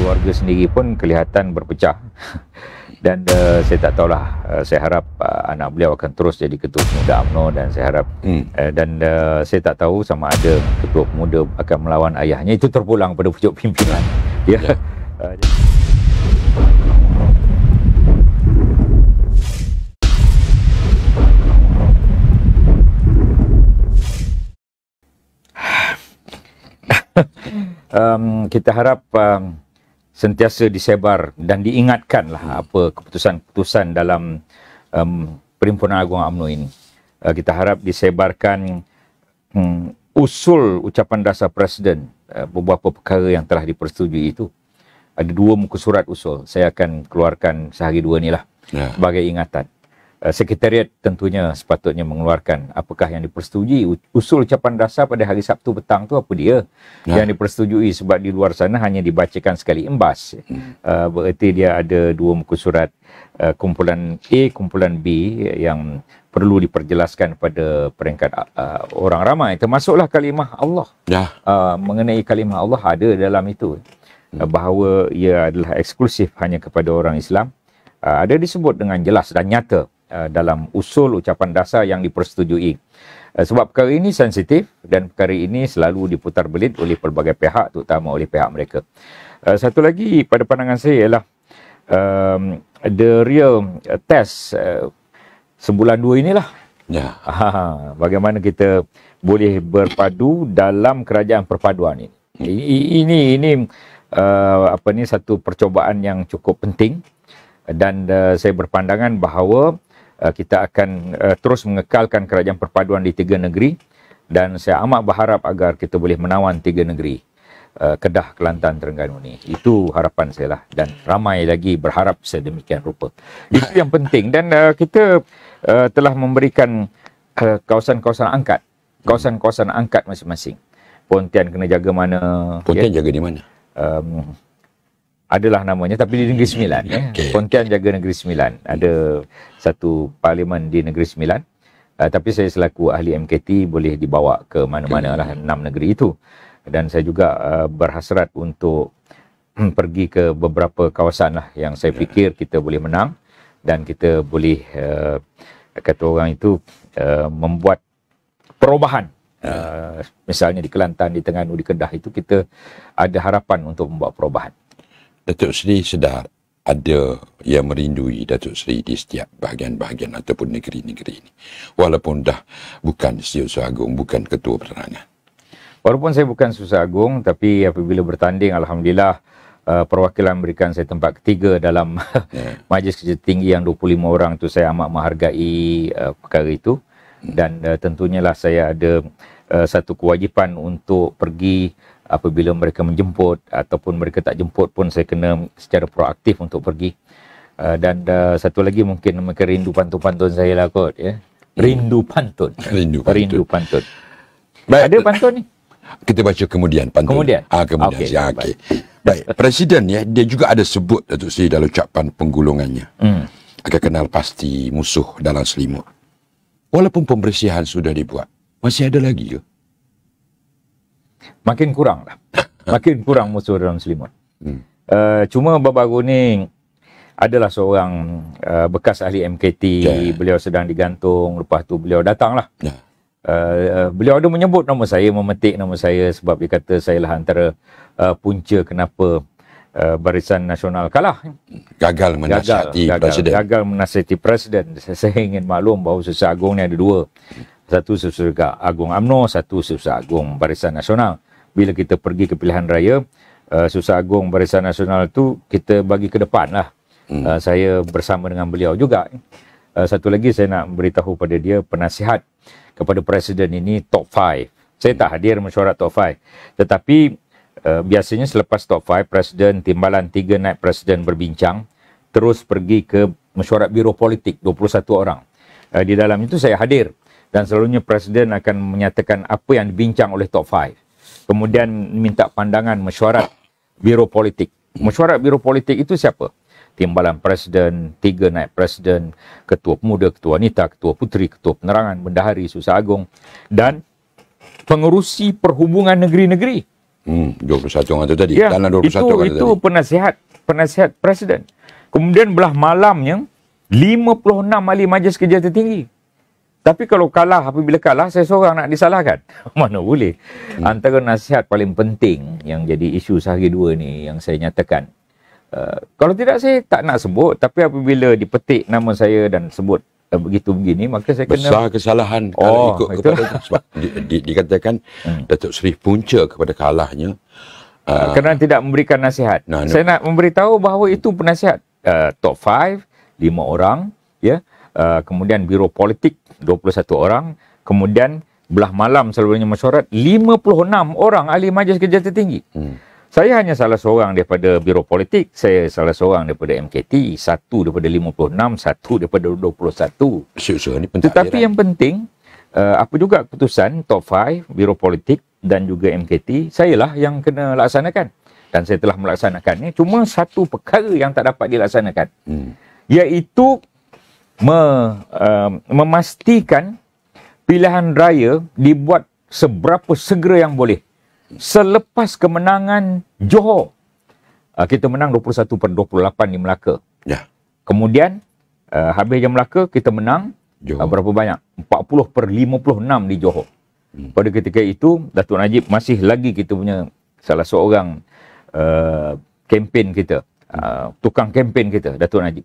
keluarga sendiri pun kelihatan berpecah dan uh, saya tak tahulah uh, saya harap uh, anak beliau akan terus jadi ketua pemuda UMNO dan saya harap hmm. uh, dan uh, saya tak tahu sama ada ketua pemuda akan melawan ayahnya itu terpulang pada pucuk pimpinan ya yeah. uh, um, kita harap um, sentiasa disebar dan diingatkanlah apa keputusan-keputusan dalam um, Perhimpunan Agung UMNO ini. Uh, kita harap disebarkan um, usul ucapan dasar Presiden uh, beberapa perkara yang telah dipersetujui itu. Ada dua muka surat usul. Saya akan keluarkan sehari dua inilah yeah. sebagai ingatan. Eh, sekretariat tentunya sepatutnya mengeluarkan apakah yang dipersetujui usul ucapan dasar pada hari Sabtu petang tu apa dia ha. yang dipersetujui sebab di luar sana hanya dibacakan sekali embas hmm. uh, eh, berarti dia ada dua muka surat uh, kumpulan A kumpulan B yang perlu diperjelaskan pada peringkat uh, orang ramai termasuklah kalimah Allah ya. uh, mengenai kalimah Allah ada dalam itu hmm. uh, bahawa ia adalah eksklusif hanya kepada orang Islam Uh, ada disebut dengan jelas dan nyata Uh, dalam usul ucapan dasar yang dipersetujui. Uh, sebab perkara ini sensitif dan perkara ini selalu diputar belit oleh pelbagai pihak terutama oleh pihak mereka. Uh, satu lagi pada pandangan saya ialah um, the real test uh, sebulan dua inilah. Ya. Ha, ha, bagaimana kita boleh berpadu dalam kerajaan perpaduan ini. Ini hmm. ini, ini uh, apa ni satu percobaan yang cukup penting dan uh, saya berpandangan bahawa Eh, kita akan uh, terus mengekalkan kerajaan perpaduan di tiga negeri dan saya amat berharap agar kita boleh menawan tiga negeri uh, Kedah, Kelantan, Terengganu ni. Itu harapan saya lah dan ramai lagi berharap sedemikian rupa. Itu yang penting dan uh, kita uh, telah memberikan uh, kawasan-kawasan angkat, kawasan-kawasan angkat masing-masing. Pontian kena jaga mana? Pontian ya? jaga di mana? Um, adalah namanya tapi di Negeri Sembilan ya. Okay. Pontian jaga Negeri Sembilan. Ada satu parlimen di Negeri Sembilan. Uh, tapi saya selaku ahli MKT boleh dibawa ke mana-mana lah enam negeri itu. Dan saya juga uh, berhasrat untuk hmm, pergi ke beberapa kawasan lah yang saya ya. fikir kita boleh menang dan kita boleh uh, kata orang itu uh, membuat perubahan. Uh, misalnya di Kelantan, di Tengganu, di Kedah itu kita ada harapan untuk membuat perubahan. Datuk Seri sedar ada yang merindui Datuk Seri di setiap bahagian-bahagian ataupun negeri-negeri ini. Walaupun dah bukan Setiausaha Agung, bukan Ketua Perterangan. Walaupun saya bukan Setiausaha Agung, tapi apabila bertanding, Alhamdulillah, uh, perwakilan memberikan saya tempat ketiga dalam yeah. Majlis Kerja Tinggi yang 25 orang itu saya amat menghargai uh, perkara itu. Hmm. Dan uh, tentunya lah saya ada uh, satu kewajipan untuk pergi apabila mereka menjemput ataupun mereka tak jemput pun saya kena secara proaktif untuk pergi uh, dan hmm. uh, satu lagi mungkin mereka rindu pantun-pantun saya lah kot ya hmm. rindu pantun rindu pantun, rindu pantun. Baik. ada pantun ni kita baca kemudian pantun kemudian ah kemudian okey ya, okay. baik. baik presiden ya dia juga ada sebut Datuk Seri dalam ucapan penggulungannya hmm akan kenal pasti musuh dalam selimut walaupun pembersihan sudah dibuat masih ada lagi ke ya? makin kurang lah. Makin kurang musuh dalam selimut. Hmm. Uh, cuma Baba baru adalah seorang uh, bekas ahli MKT. Yeah. Beliau sedang digantung. Lepas tu beliau datang lah. Yeah. Ya. Uh, eh, uh, beliau ada menyebut nama saya, memetik nama saya sebab dia kata saya lah antara uh, punca kenapa Uh, barisan nasional kalah gagal menasihati presiden gagal, gagal menasihati presiden saya, saya ingin maklum bahawa susah agung ni ada dua satu susah agung amno satu susah agung barisan nasional bila kita pergi ke pilihan raya uh, Susah Agung Barisan Nasional tu kita bagi ke depan lah hmm. uh, saya bersama dengan beliau juga uh, satu lagi saya nak beritahu pada dia penasihat kepada presiden ini top 5 saya tak hadir mesyuarat top 5 tetapi uh, biasanya selepas top 5 presiden timbalan 3 naik presiden berbincang terus pergi ke mesyuarat biro politik 21 orang uh, di dalam itu saya hadir dan selalunya presiden akan menyatakan apa yang dibincang oleh top 5 kemudian minta pandangan mesyuarat biro politik. Mesyuarat biro politik itu siapa? Timbalan Presiden, tiga naik Presiden, Ketua Pemuda, Ketua Wanita, Ketua Puteri, Ketua Penerangan, Bendahari, Susah Agung dan pengurusi perhubungan negeri-negeri. Hmm, 21 orang itu tadi. Ya, itu, orang itu, itu tadi. penasihat, penasihat Presiden. Kemudian belah malamnya, 56 ahli majlis kerja tertinggi. Tapi kalau kalah, apabila kalah, saya seorang nak disalahkan. Mana boleh. Okay. Hmm. Antara nasihat paling penting yang jadi isu sehari dua ni yang saya nyatakan. Uh, kalau tidak, saya tak nak sebut. Tapi apabila dipetik nama saya dan sebut uh, begitu begini, maka saya kena... Besar kesalahan kalau oh, ikut itu. kepada... Sebab di, di, dikatakan hmm. Datuk Seri punca kepada kalahnya. Uh, uh Kerana tidak memberikan nasihat. Nah, saya nak memberitahu bahawa itu penasihat uh, top 5, 5 orang. Ya. Yeah. Uh, kemudian Biro Politik 21 orang, kemudian belah malam selalunya mesyuarat 56 orang ahli majlis kerja tertinggi. Hmm. Saya hanya salah seorang daripada Biro Politik, saya salah seorang daripada MKT, satu daripada 56, satu daripada 21. So, so, Tetapi yang kan? penting, uh, apa juga keputusan top 5 Biro Politik dan juga MKT, sayalah yang kena laksanakan. Dan saya telah melaksanakannya. Cuma satu perkara yang tak dapat dilaksanakan. Hmm. Iaitu me, uh, memastikan pilihan raya dibuat seberapa segera yang boleh selepas kemenangan Johor uh, kita menang 21 per 28 di Melaka ya kemudian uh, habis je Melaka kita menang Uh, berapa banyak 40 per 56 di Johor hmm. pada ketika itu Datuk Najib masih lagi kita punya salah seorang uh, kempen kita uh, tukang kempen kita Datuk Najib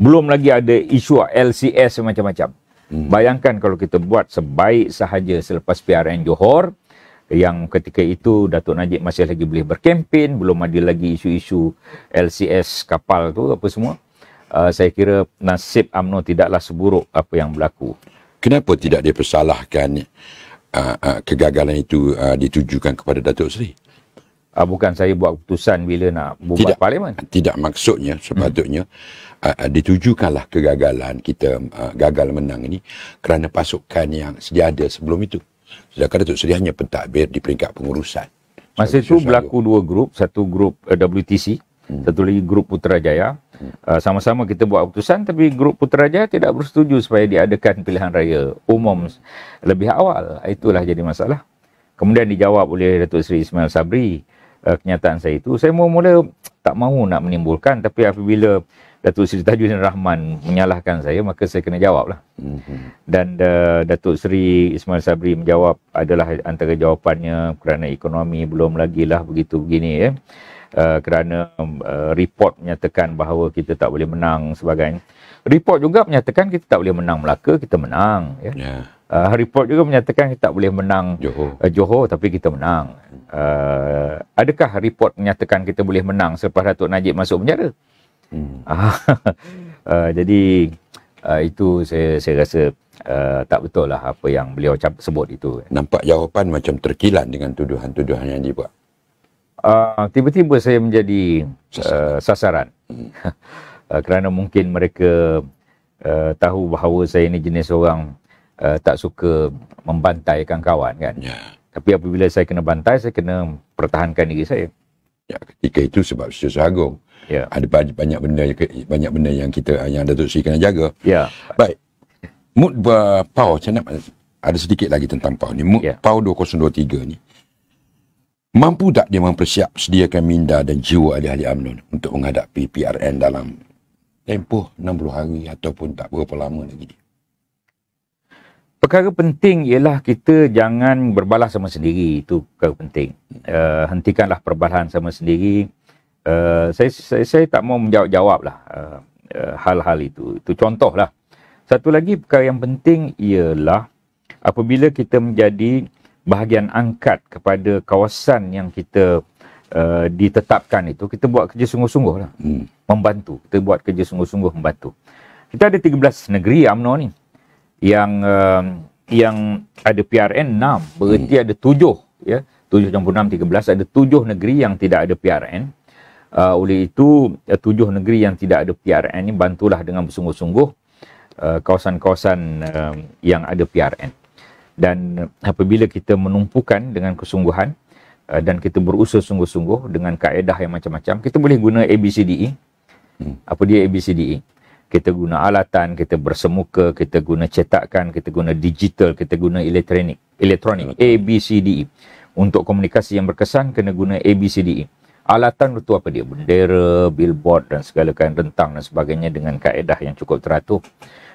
belum lagi ada isu LCS macam-macam. Hmm. Bayangkan kalau kita buat sebaik sahaja selepas PRN Johor yang ketika itu Datuk Najib masih lagi boleh berkempen, belum ada lagi isu-isu LCS kapal tu apa semua. Uh, saya kira nasib amno tidaklah seburuk apa yang berlaku. Kenapa tidak dipersalahkan uh, uh, kegagalan itu uh, ditujukan kepada Datuk Seri? Uh, bukan saya buat keputusan bila nak buat parlimen. Tidak maksudnya hmm. sepatutnya hmm uh, ditujukanlah kegagalan kita uh, gagal menang ini kerana pasukan yang sedia ada sebelum itu. Sedangkan Datuk Seri hanya pentadbir di peringkat pengurusan. Masa itu berlaku dua grup, satu grup uh, eh, WTC, hmm. satu lagi grup Putrajaya. Hmm. Uh, sama-sama kita buat keputusan tapi grup Putrajaya tidak bersetuju supaya diadakan pilihan raya umum lebih awal. Itulah jadi masalah. Kemudian dijawab oleh Datuk Seri Ismail Sabri uh, kenyataan saya itu. Saya mula-mula tak mahu nak menimbulkan tapi apabila Datuk Seri Tajuddin Rahman menyalahkan saya, maka saya kena jawablah. Mhm. Dan uh, Datuk Seri Ismail Sabri menjawab adalah antara jawapannya kerana ekonomi belum lagi lah begitu begini. Ya. Eh. Uh, kerana uh, report menyatakan bahawa kita tak boleh menang sebagainya. Report juga menyatakan kita tak boleh menang Melaka, kita menang. Ya. Yeah. Ya. Uh, report juga menyatakan kita tak boleh menang Johor, uh, Johor tapi kita menang. Uh, adakah report menyatakan kita boleh menang selepas Datuk Najib masuk penjara? Hmm. uh, jadi uh, itu saya saya rasa uh, tak betul lah apa yang beliau sebut itu. Nampak jawapan macam terkilan dengan tuduhan-tuduhan yang dibuat. Tiba-tiba uh, saya menjadi sasaran, uh, sasaran. Hmm. uh, kerana mungkin mereka uh, tahu bahawa saya ini jenis orang uh, tak suka membantaikan kawan kan. Ya. Tapi apabila saya kena bantai, saya kena pertahankan diri saya. Ya, ketika itu sebab saya agung. Yeah. Ada banyak, benda banyak benda yang kita yang Datuk Sri kena jaga. Ya. Yeah. Baik. Mood uh, Pau macam ada sedikit lagi tentang Pau ni. Mood yeah. Pau 2023 ni mampu tak dia mempersiap sediakan minda dan jiwa ahli-ahli UMNO untuk menghadapi PRN dalam tempoh 60 hari ataupun tak berapa lama lagi dia. Perkara penting ialah kita jangan berbalas sama sendiri. Itu perkara penting. Uh, hentikanlah perbalahan sama sendiri uh, saya, saya saya tak mau menjawab-jawab lah eh, eh, hal-hal uh, uh, itu. Itu contoh lah. Satu lagi perkara yang penting ialah apabila kita menjadi bahagian angkat kepada kawasan yang kita uh, ditetapkan itu, kita buat kerja sungguh-sungguh lah. Hmm. Membantu. Kita buat kerja sungguh-sungguh membantu. Kita ada 13 negeri UMNO ni yang uh, yang ada PRN 6 berarti hmm. ada 7 ya 7 campur 6 13 ada 7 negeri yang tidak ada PRN uh, oleh itu uh, tujuh negeri yang tidak ada PRN ini bantulah dengan bersungguh-sungguh uh, kawasan-kawasan uh, yang ada PRN dan apabila kita menumpukan dengan kesungguhan uh, dan kita berusaha sungguh-sungguh dengan kaedah yang macam-macam kita boleh guna ABCDE hmm. apa dia ABCDE kita guna alatan, kita bersemuka, kita guna cetakan, kita guna digital, kita guna elektronik, elektronik A e. Untuk komunikasi yang berkesan kena guna A alatan itu apa dia? Bendera, billboard dan segala kain rentang dan sebagainya dengan kaedah yang cukup teratur.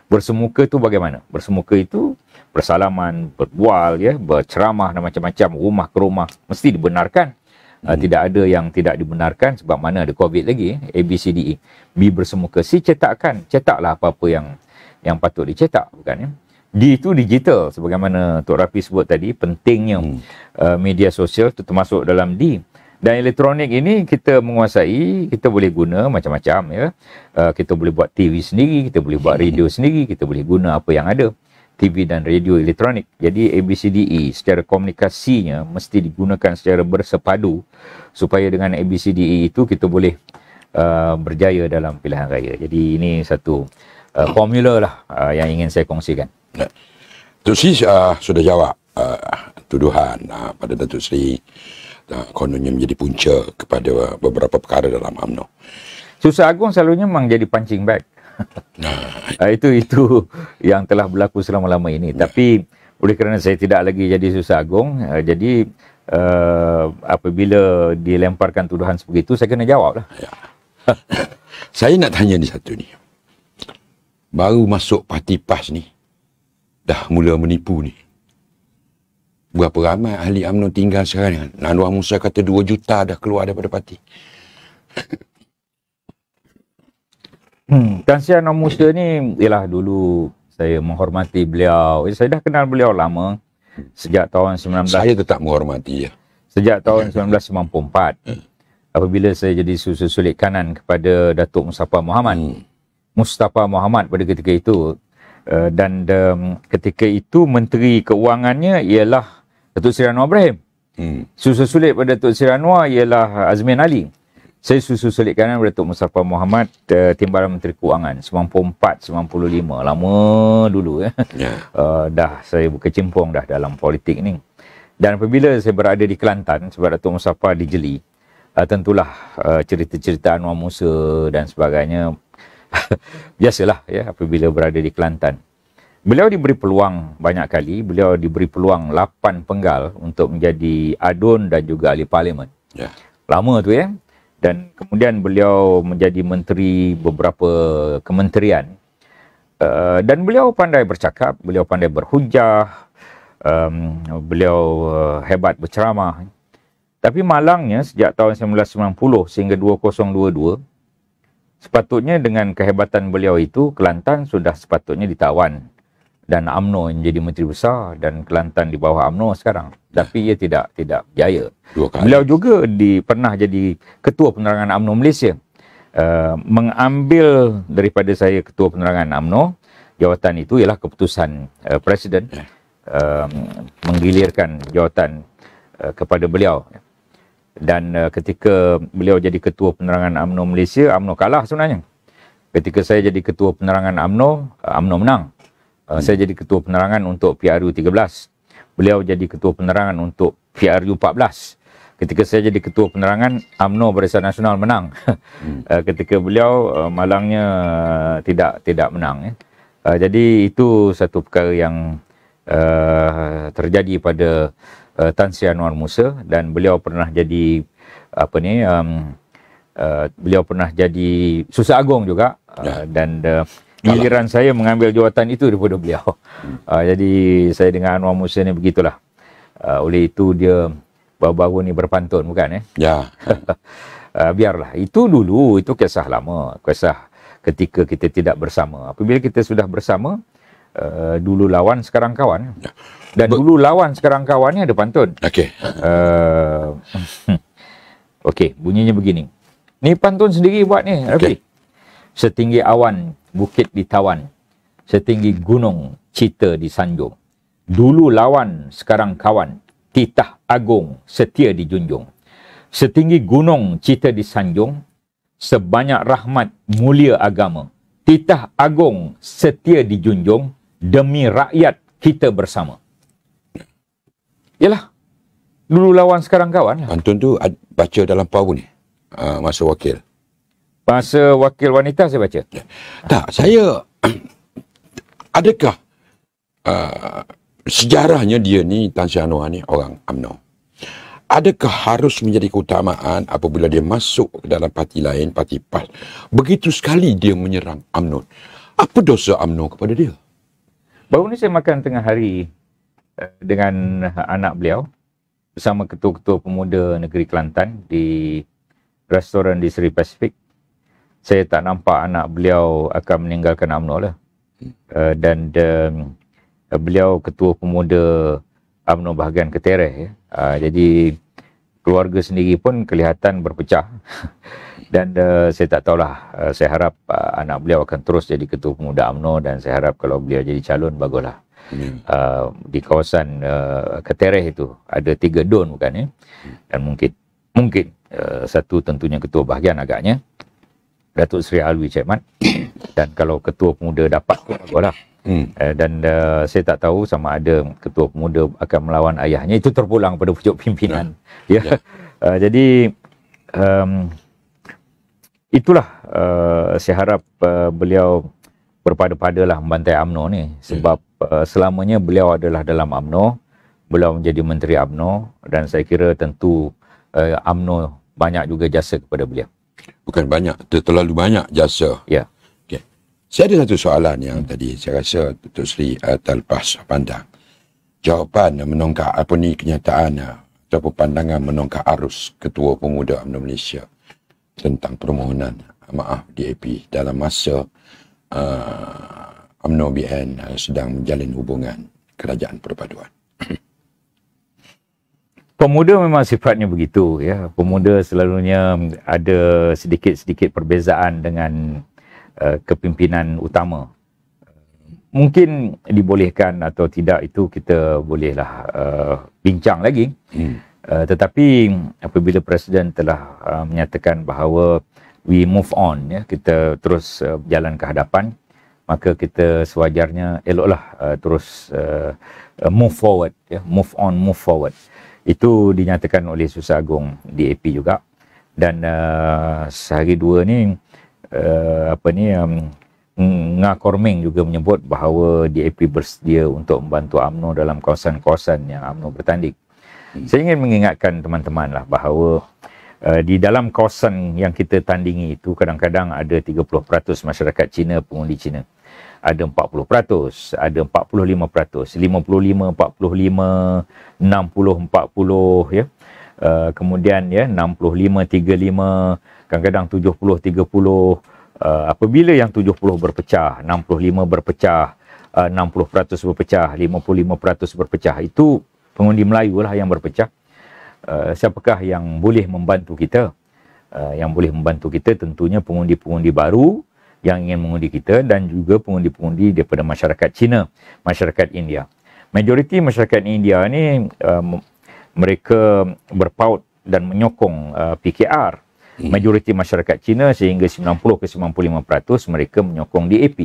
Bersemuka itu bagaimana? Bersemuka itu bersalaman, berbual, ya, berceramah dan macam-macam rumah ke rumah mesti dibenarkan. Uh, hmm. tidak ada yang tidak dibenarkan sebab mana ada COVID lagi. Ya, A, B, C, D, E. B bersemuka. C cetakkan. Cetaklah apa-apa yang yang patut dicetak. Bukan, ya? D itu digital. Sebagaimana Tok Rafi sebut tadi, pentingnya hmm. Uh, media sosial itu termasuk dalam D. Dan elektronik ini kita menguasai, kita boleh guna macam-macam ya. Uh, kita boleh buat TV sendiri, kita boleh buat radio sendiri, kita boleh guna apa yang ada. TV dan radio elektronik. Jadi ABCDE secara komunikasinya mesti digunakan secara bersepadu supaya dengan ABCDE itu kita boleh uh, berjaya dalam pilihan raya. Jadi ini satu uh, formula lah uh, yang ingin saya kongsikan. Ya. Tuan Sri uh, sudah jawab uh, tuduhan uh, pada Datuk Sri kononnya menjadi punca kepada beberapa perkara dalam amno. Susah agung selalunya memang jadi punching bag. Nah, ah, itu itu yang telah berlaku selama lama ini. Nah. Tapi oleh kerana saya tidak lagi jadi susah agung, uh, jadi uh, apabila dilemparkan tuduhan sebegitu, saya kena jawablah. Ya. saya nak tanya ni satu ni. Baru masuk parti PAS ni, dah mula menipu ni berapa ramai ahli UMNO tinggal sekarang ni? Nanduan Musa kata 2 juta dah keluar daripada parti. Hmm, Tan Sri Anwar Musa ni, ialah dulu saya menghormati beliau. Eh, saya dah kenal beliau lama. Sejak tahun 19... Saya tetap menghormati ya. Sejak tahun ya, 1994. Ya. Apabila saya jadi susu sulit kanan kepada Datuk Mustafa Muhammad. Hmm. Mustafa Muhammad pada ketika itu. Uh, dan um, ketika itu menteri keuangannya ialah Datuk Seri Anwar Ibrahim. Hmm. Susu sulit pada Datuk Seri Anwar ialah Azmin Ali. Saya susu sulit kanan pada Datuk Mustafa Muhammad uh, Timbalan Menteri Keuangan 94-95. Lama dulu eh. ya. Yeah. Uh, dah saya buka berkecimpung dah dalam politik ni. Dan apabila saya berada di Kelantan sebab Datuk Mustafa di Jeli, uh, eh, tentulah uh, cerita-cerita Anwar Musa dan sebagainya biasalah ya apabila berada di Kelantan. Beliau diberi peluang banyak kali, beliau diberi peluang lapan penggal untuk menjadi adun dan juga ahli parlimen. Yeah. Lama tu ya. Dan kemudian beliau menjadi menteri beberapa kementerian. Uh, dan beliau pandai bercakap, beliau pandai berhujah, um, beliau uh, hebat berceramah. Tapi malangnya sejak tahun 1990 sehingga 2022, sepatutnya dengan kehebatan beliau itu, Kelantan sudah sepatutnya ditawan dan Amno yang jadi menteri besar dan Kelantan di bawah Amno sekarang tapi ia tidak tidak berjaya. Beliau juga di, pernah jadi ketua penerangan Amno Malaysia. Uh, mengambil daripada saya ketua penerangan Amno jawatan itu ialah keputusan uh, presiden uh, menggilirkan jawatan uh, kepada beliau. Dan uh, ketika beliau jadi ketua penerangan Amno Malaysia, Amno kalah sebenarnya. Ketika saya jadi ketua penerangan Amno, Amno uh, menang. Uh, hmm. Saya jadi ketua penerangan untuk PRU 13. Beliau jadi ketua penerangan untuk PRU 14. Ketika saya jadi ketua penerangan, AMNO Barisan Nasional menang. hmm. uh, ketika beliau uh, malangnya uh, tidak tidak menang ya. Uh, jadi itu satu perkara yang uh, terjadi pada uh, Tan Sri Anwar Musa dan beliau pernah jadi apa ni um, uh, beliau pernah jadi Susah Agong juga uh, ya. dan uh, lah. giliran saya mengambil jawatan itu daripada beliau. Uh, jadi saya dengan Anwar Musa ni begitulah. Uh, oleh itu dia baru-baru ni berpantun bukan eh? Ya. uh, biarlah. Itu dulu, itu kisah lama. Kisah ketika kita tidak bersama. Apabila kita sudah bersama, Uh, dulu lawan sekarang kawan ya. dan Be- dulu lawan sekarang kawan ni ada pantun okey uh, okey bunyinya begini ni pantun sendiri buat ni okey Setinggi awan, bukit ditawan. Setinggi gunung, cita disanjung. Dulu lawan, sekarang kawan. Titah agung, setia dijunjung. Setinggi gunung, cita disanjung. Sebanyak rahmat, mulia agama. Titah agung, setia dijunjung. Demi rakyat kita bersama. Yalah. Dulu lawan, sekarang kawan. Pantun lah. tu baca dalam power ni. Uh, masa wakil. Bahasa wakil wanita saya baca. Ya. Tak, saya adakah uh, sejarahnya dia ni Tan Sri Anwar ni orang Amno. Adakah harus menjadi keutamaan apabila dia masuk ke dalam parti lain, parti PAS. Begitu sekali dia menyerang Amno. Apa dosa Amno kepada dia? Baru ni saya makan tengah hari eh, dengan anak beliau bersama ketua-ketua pemuda negeri Kelantan di restoran di Seri Pacific saya tak nampak anak beliau akan meninggalkan UMNO lah. Uh, dan uh, beliau ketua pemuda UMNO bahagian Ketereh. Ya. Uh, jadi keluarga sendiri pun kelihatan berpecah. dan uh, saya tak tahulah, uh, saya harap uh, anak beliau akan terus jadi ketua pemuda UMNO dan saya harap kalau beliau jadi calon, baguslah. Hmm. Uh, di kawasan uh, Ketereh itu ada tiga don bukan ya? Hmm. Dan mungkin mungkin uh, satu tentunya ketua bahagian agaknya. Datuk Seri Alwi Cik Mat dan kalau ketua pemuda dapat pun lah. Hmm. Uh, dan uh, saya tak tahu sama ada ketua pemuda akan melawan ayahnya itu terpulang pada pucuk pimpinan ya yeah. yeah. uh, jadi um, itulah uh, saya harap uh, beliau berpada-padalah membantai AMNO ni sebab yeah. Hmm. uh, selamanya beliau adalah dalam AMNO beliau menjadi menteri AMNO dan saya kira tentu uh, AMNO banyak juga jasa kepada beliau bukan banyak terlalu banyak jasa ya okey saya ada satu soalan yang tadi saya rasa Tuan Sri uh, terlepas pandang jawapan menongkak apa ni kenyataan eh, ataupun pandangan menongkak arus ketua pemuda UMNO Malaysia tentang permohonan maaf DAP dalam masa eh, UMNO uh, BN uh, sedang menjalin hubungan kerajaan perpaduan pemuda memang sifatnya begitu ya. Pemuda selalunya ada sedikit-sedikit perbezaan dengan uh, kepimpinan utama. Mungkin dibolehkan atau tidak itu kita bolehlah uh, bincang lagi. Hmm. Uh, tetapi apabila presiden telah uh, menyatakan bahawa we move on ya kita terus uh, jalan ke hadapan maka kita sewajarnya eloklah uh, terus uh, move forward ya move on move forward itu dinyatakan oleh Susah Agung DAP juga. Dan uh, sehari dua ni, uh, apa ni, um, Nga Korming juga menyebut bahawa DAP bersedia untuk membantu AMNO dalam kawasan-kawasan yang AMNO bertanding. Hmm. Saya ingin mengingatkan teman temanlah bahawa uh, di dalam kawasan yang kita tandingi itu kadang-kadang ada 30% masyarakat Cina, pengundi Cina. Hmm ada 40%, ada 45%, 55, 45, 60, 40 ya. Uh, kemudian ya 65, 35, kadang-kadang 70, 30. Uh, apabila yang 70 berpecah, 65 berpecah, eh, uh, 60% berpecah, 55% berpecah. Itu pengundi Melayu lah yang berpecah. Uh, siapakah yang boleh membantu kita? Uh, yang boleh membantu kita tentunya pengundi-pengundi baru yang ingin mengundi kita dan juga pengundi-pengundi daripada masyarakat Cina, masyarakat India. Majoriti masyarakat India ni um, mereka berpaut dan menyokong uh, PKR. Hmm. Majoriti masyarakat Cina sehingga 90 ke 95% mereka menyokong DAP.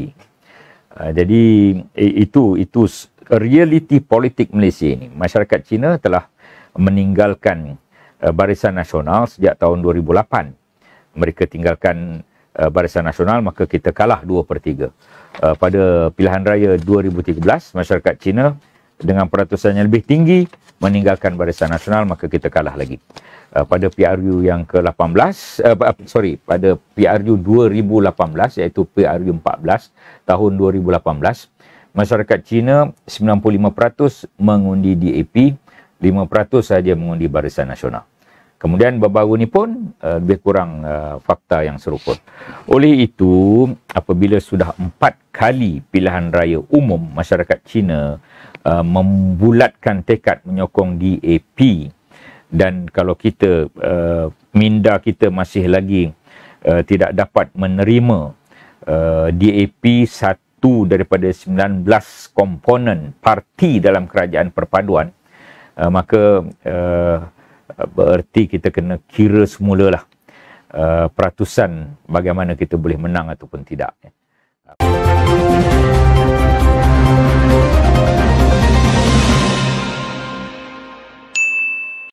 Uh, jadi itu itu realiti politik Malaysia ini. Masyarakat Cina telah meninggalkan uh, Barisan Nasional sejak tahun 2008. Mereka tinggalkan uh, Barisan Nasional maka kita kalah 2/3. Uh, pada pilihan raya 2013 masyarakat Cina dengan peratusannya lebih tinggi meninggalkan Barisan Nasional maka kita kalah lagi. Uh, pada PRU yang ke-18 uh, sorry pada PRU 2018 iaitu PRU 14 tahun 2018 masyarakat Cina 95% mengundi DAP 5% saja mengundi Barisan Nasional. Kemudian baru-baru ni pun uh, lebih kurang uh, fakta yang serupa. Oleh itu, apabila sudah empat kali pilihan raya umum masyarakat China uh, eh, membulatkan tekad menyokong DAP dan kalau kita uh, minda kita masih lagi uh, tidak dapat menerima uh, DAP satu daripada 19 komponen parti dalam kerajaan perpaduan, uh, maka uh, Berarti kita kena kira semula lah uh, peratusan bagaimana kita boleh menang ataupun tidak. Uh.